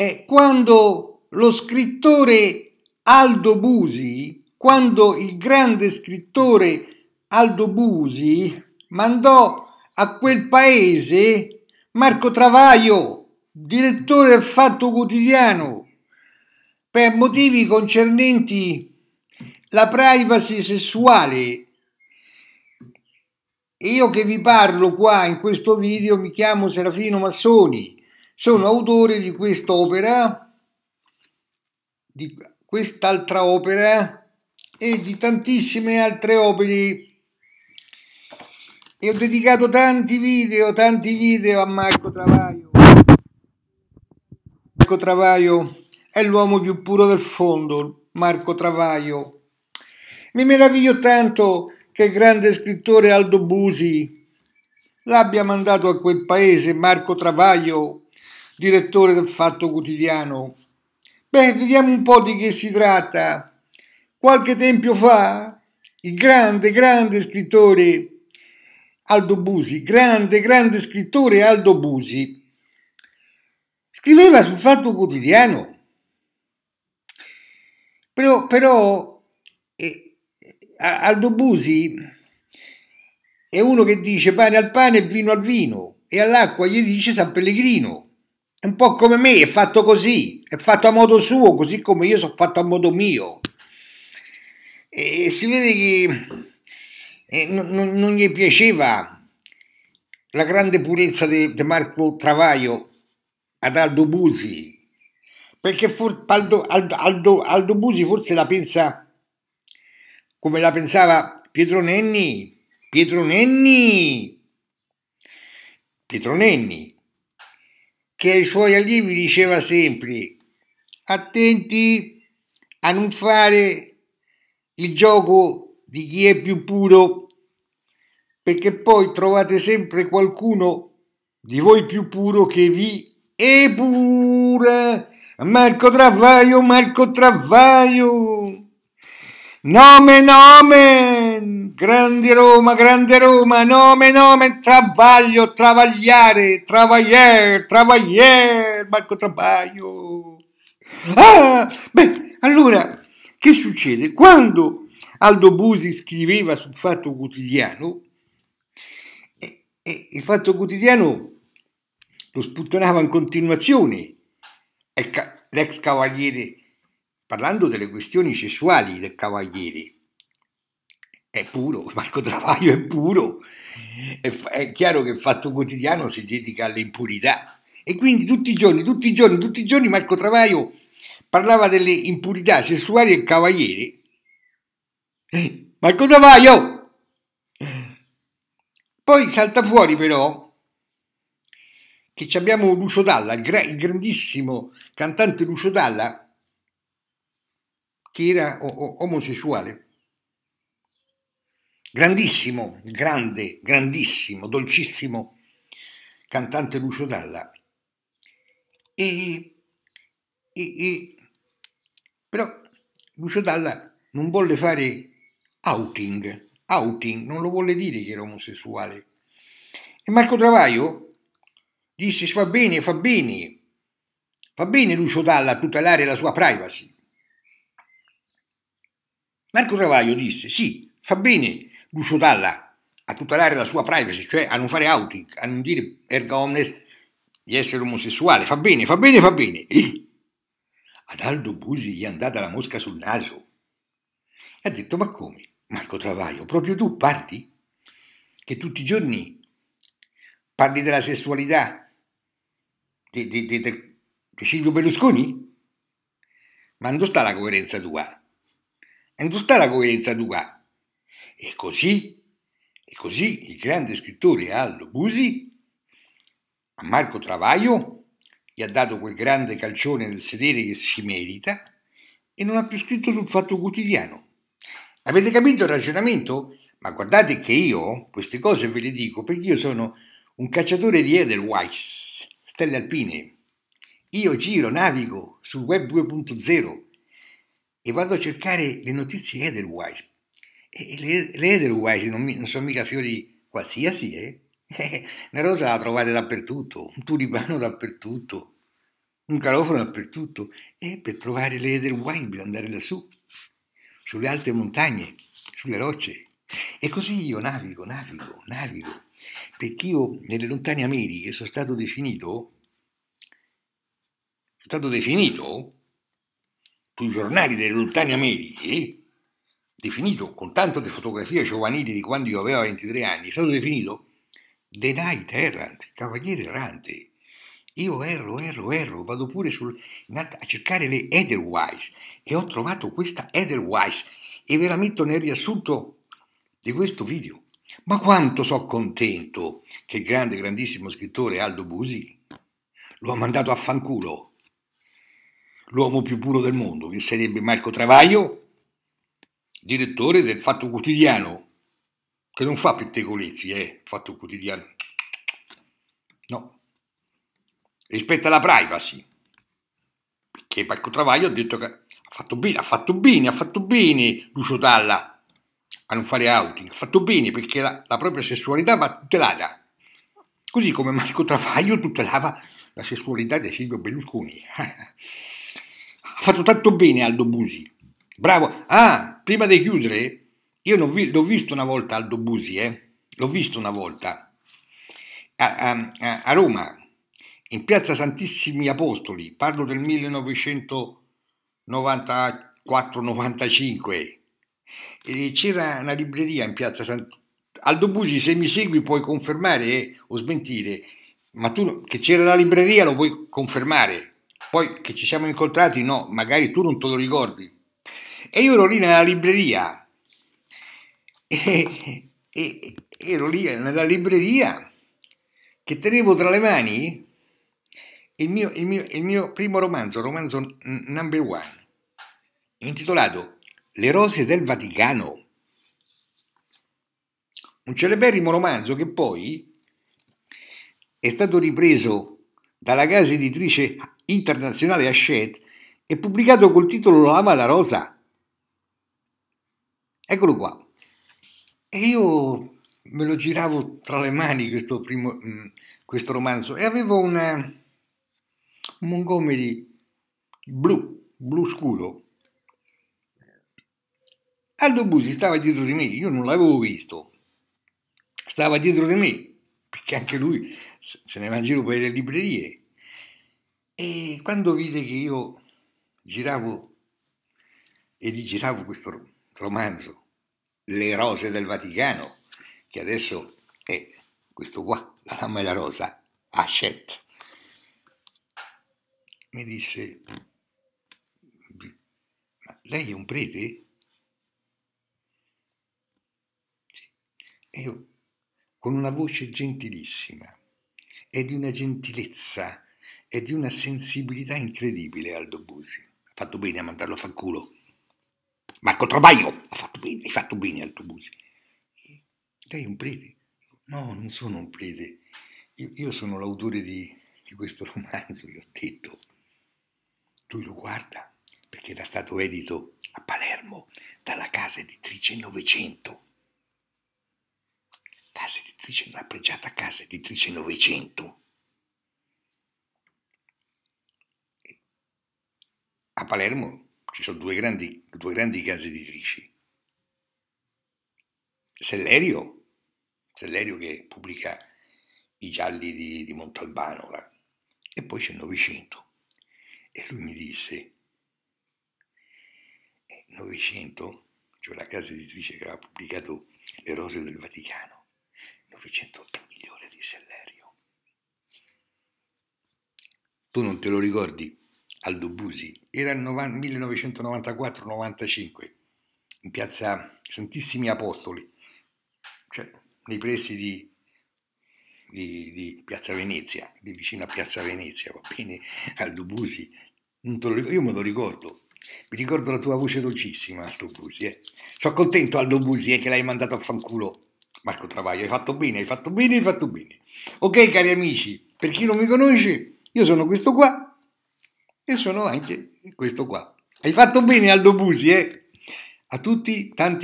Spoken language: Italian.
è quando lo scrittore Aldo Busi, quando il grande scrittore Aldo Busi mandò a quel paese Marco Travaglio, direttore del Fatto Quotidiano, per motivi concernenti la privacy sessuale. Io che vi parlo qua in questo video mi chiamo Serafino Massoni sono autore di quest'opera, di quest'altra opera e di tantissime altre opere. E ho dedicato tanti video, tanti video a Marco Travaio. Marco Travaio è l'uomo più puro del fondo, Marco Travaio. Mi meraviglio tanto che il grande scrittore Aldo Busi l'abbia mandato a quel paese, Marco Travaio, direttore del Fatto Quotidiano. Beh, vediamo un po' di che si tratta. Qualche tempo fa, il grande, grande scrittore Aldo Busi, grande, grande scrittore Aldo Busi, scriveva sul Fatto Quotidiano. Però, però eh, eh Aldo Busi è uno che dice pane al pane e vino al vino e all'acqua gli dice San Pellegrino. È un po' come me, è fatto così, è fatto a modo suo, così come io sono fatto a modo mio. E si vede che eh, non, non, gli piaceva la grande purezza di Marco Travaglio ad Aldo Busi, perché for, Aldo, Aldo, Aldo Busi forse la pensa come la pensava Pietro Nenni, Pietro Nenni, Pietro Nenni, che ai suoi allievi diceva sempre attenti a non fare il gioco di chi è più puro perché poi trovate sempre qualcuno di voi più puro che vi epura Marco Travaglio Marco Travaglio nome nome Grande Roma, grande Roma, nome, nome, travaglio, travagliare, travaglier, travaglier, Marco Travaglio. Ah, beh, allora, che succede? Quando Aldo Busi scriveva sul Fatto Quotidiano, e, e il Fatto Quotidiano lo sputtonava in continuazione, ecco, l'ex cavaliere, parlando delle questioni sessuali del cavaliere, è puro, Marco Travaglio è puro. È, è chiaro che il fatto quotidiano si dedica alle impurità. E quindi tutti i giorni, tutti i giorni, tutti i giorni Marco Travaglio parlava delle impurità sessuali e cavaliere. Marco Travaglio! Poi salta fuori però che abbiamo Lucio Dalla, il, gra- il grandissimo cantante Lucio Dalla, che era o- o- omosessuale grandissimo, grande, grandissimo, dolcissimo cantante Lucio Dalla. E, e, e, però Lucio Dalla non volle fare outing, outing, non lo volle dire che era omosessuale. E Marco Travaio disse fa bene, fa bene, fa bene Lucio Dalla a tutelare la sua privacy. Marco Travaio disse sì, fa bene Lucio Dalla a tutelare la sua privacy, cioè a non fare outing, a non dire erga omnes di essere omosessuale. Fa bene, fa bene, fa bene. E ad Aldo Busi gli è andata la mosca sul naso. E ha detto, ma come? Marco Travaglio, proprio tu parti? Che tutti i giorni parli della sessualità di, di, di, di Silvio Berlusconi? Ma non sta la coerenza tua? Non sta la coerenza tua? E così, e così il grande scrittore Aldo Busi a Marco Travaglio gli ha dato quel grande calcione nel sedere che si merita e non ha più scritto sul fatto quotidiano. Avete capito il ragionamento? Ma guardate che io queste cose ve le dico perché io sono un cacciatore di Edelweiss, stelle alpine. Io giro, navigo sul web 2.0 e vado a cercare le notizie Edelweiss e le, le Edelweiss non, non, sono mica fiori qualsiasi, eh? Una rosa la trovate dappertutto, un tulipano dappertutto, un caloforo dappertutto. E per trovare le Edelweiss bisogna andare lassù, sulle alte montagne, sulle rocce. E così io navigo, navigo, navigo, perché io nelle lontane Americhe sono stato definito, sono stato definito sui giornali delle lontane Americhe, definito con tanto di fotografie giovanili di quando io avevo 23 anni, è stato definito The Night Errant, Cavaliere Errante. Io erro, erro, erro, vado pure sul, a cercare le Edelweiss e ho trovato questa Edelweiss e ve la metto nel riassunto di questo video. Ma quanto sono contento che il grande, grandissimo scrittore Aldo Busi lo ha mandato a fanculo. L'uomo più puro del mondo, che sarebbe Marco Travaglio, direttore del Fatto Quotidiano, che non fa pettegolezzi, eh, Fatto Quotidiano. No. Rispetta la privacy. Perché Marco Travaglio ha detto che ha fatto bene, ha fatto bene, ha fatto bene Lucio Dalla a non fare outing, ha fatto bene perché la, la propria sessualità va tutelata. Così come Marco Travaglio tutelava la sessualità di Silvio Berlusconi. ha fatto tanto bene Aldo Busi Bravo. Ah, prima di chiudere, io l'ho, vi, l'ho visto una volta Aldo Busi, eh? L'ho visto una volta a, a, a Roma, in piazza Santissimi Apostoli, parlo del 1994-95, c'era una libreria in piazza Santissimi. Aldo Busi, se mi segui puoi confermare eh, o smentire, ma tu che c'era la libreria lo puoi confermare, poi che ci siamo incontrati no, magari tu non te lo ricordi, e io ero lì nella libreria. E, e, ero lì nella libreria che tenevo tra le mani il mio, il mio, il mio primo romanzo, romanzo number one, intitolato Le rose del Vaticano. Un celeberrimo romanzo che poi è stato ripreso dalla casa editrice internazionale Hachette e pubblicato col titolo Lava la rosa Eccolo qua. E io me lo giravo tra le mani questo, primo, mm, questo romanzo e avevo una, un Montgomery blu, blu scuro. Aldo Busi stava dietro di me, io non l'avevo visto, stava dietro di me, perché anche lui se ne va in per le librerie. E quando vide che io giravo e gli giravo questo romanzo Le rose del Vaticano, che adesso è questo qua, La lama e la rosa, Hachette, mi disse, ma lei è un prete? Sì. E io, con una voce gentilissima e di una gentilezza e di una sensibilità incredibile Aldo Busi. Ha fatto bene a mandarlo a fanculo. Marco Trovaio ha fatto bene, hai fatto bene al tuo Lei è un prete? No, non sono un prete. Io, io sono l'autore di, di questo romanzo, gli ho detto. Lui lo guarda perché era stato edito a Palermo dalla casa editrice Novecento. Casa editrice, una pregiata casa editrice Novecento. A Palermo ci sono due grandi, due grandi case editrici. Sellerio, Sellerio che pubblica i gialli di, di Montalbano, là. e poi c'è il Novecento. E lui mi disse, eh, Novecento, cioè la casa editrice che aveva pubblicato Le rose del Vaticano, Novecento è migliore di Sellerio. Tu non te lo ricordi? Aldo Busi, era il 1994-95, in piazza Santissimi Apostoli, cioè nei pressi di, di, di piazza Venezia, di vicino a piazza Venezia, va bene, Aldo Busi, lo, io me lo ricordo, mi ricordo la tua voce dolcissima, Aldo Busi. Eh. Sono contento, Aldo Busi, eh, che l'hai mandato a fanculo. Marco Travaglio, hai fatto bene, hai fatto bene, hai fatto bene. Ok, cari amici, per chi non mi conosce, io sono questo qua, e sono anche questo qua. Hai fatto bene Aldo Busi, eh? A tutti tanti